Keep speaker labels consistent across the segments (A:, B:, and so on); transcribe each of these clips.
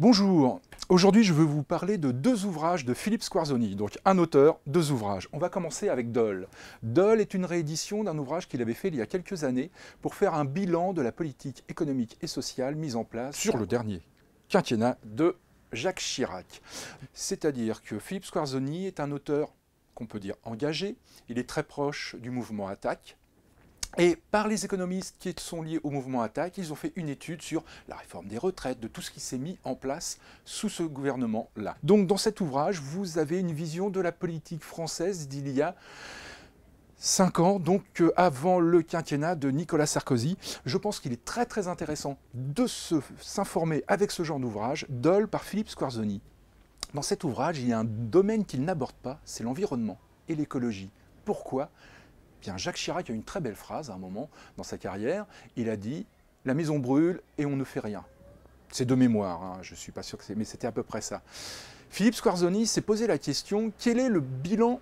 A: Bonjour, aujourd'hui je veux vous parler de deux ouvrages de Philippe Squarzoni, donc un auteur, deux ouvrages. On va commencer avec Dole. Dole est une réédition d'un ouvrage qu'il avait fait il y a quelques années pour faire un bilan de la politique économique et sociale mise en place sur le dernier quinquennat de Jacques Chirac. C'est-à-dire que Philippe Squarzoni est un auteur qu'on peut dire engagé, il est très proche du mouvement Attaque, et par les économistes qui sont liés au mouvement attaque, ils ont fait une étude sur la réforme des retraites, de tout ce qui s'est mis en place sous ce gouvernement-là. Donc dans cet ouvrage, vous avez une vision de la politique française d'il y a 5 ans, donc avant le quinquennat de Nicolas Sarkozy. Je pense qu'il est très très intéressant de s'informer avec ce genre d'ouvrage, Dole par Philippe Squarzoni. Dans cet ouvrage, il y a un domaine qu'il n'aborde pas, c'est l'environnement et l'écologie. Pourquoi Jacques Chirac a une très belle phrase à un moment dans sa carrière. Il a dit La maison brûle et on ne fait rien. C'est de mémoire, hein, je ne suis pas sûr que c'est. Mais c'était à peu près ça. Philippe Squarzoni s'est posé la question quel est le bilan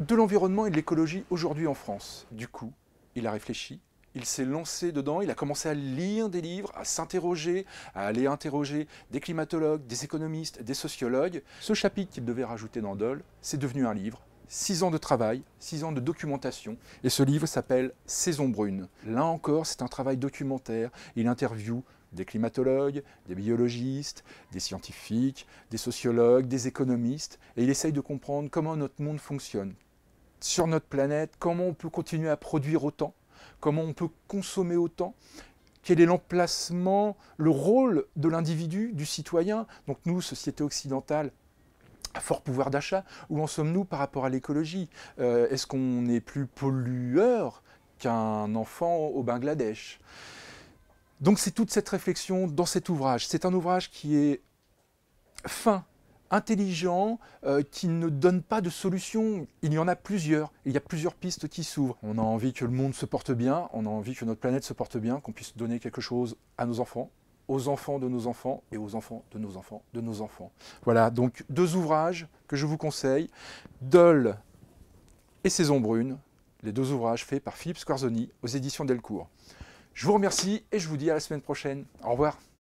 A: de l'environnement et de l'écologie aujourd'hui en France Du coup, il a réfléchi il s'est lancé dedans, il a commencé à lire des livres, à s'interroger, à aller interroger des climatologues, des économistes, des sociologues. Ce chapitre qu'il devait rajouter dans Dole, c'est devenu un livre, six ans de travail, six ans de documentation. Et ce livre s'appelle Saison brune. Là encore, c'est un travail documentaire. Il interviewe des climatologues, des biologistes, des scientifiques, des sociologues, des économistes, et il essaye de comprendre comment notre monde fonctionne. Sur notre planète, comment on peut continuer à produire autant, comment on peut consommer autant, quel est l'emplacement, le rôle de l'individu, du citoyen. Donc nous, société occidentale, fort pouvoir d'achat Où en sommes-nous par rapport à l'écologie euh, Est-ce qu'on est plus pollueur qu'un enfant au Bangladesh Donc c'est toute cette réflexion dans cet ouvrage. C'est un ouvrage qui est fin, intelligent, euh, qui ne donne pas de solution. Il y en a plusieurs, il y a plusieurs pistes qui s'ouvrent. On a envie que le monde se porte bien, on a envie que notre planète se porte bien, qu'on puisse donner quelque chose à nos enfants, aux enfants de nos enfants et aux enfants de nos enfants de nos enfants. Voilà, donc deux ouvrages que je vous conseille, Dole et Saison brune, les deux ouvrages faits par Philippe Squarzoni aux éditions Delcourt. Je vous remercie et je vous dis à la semaine prochaine. Au revoir.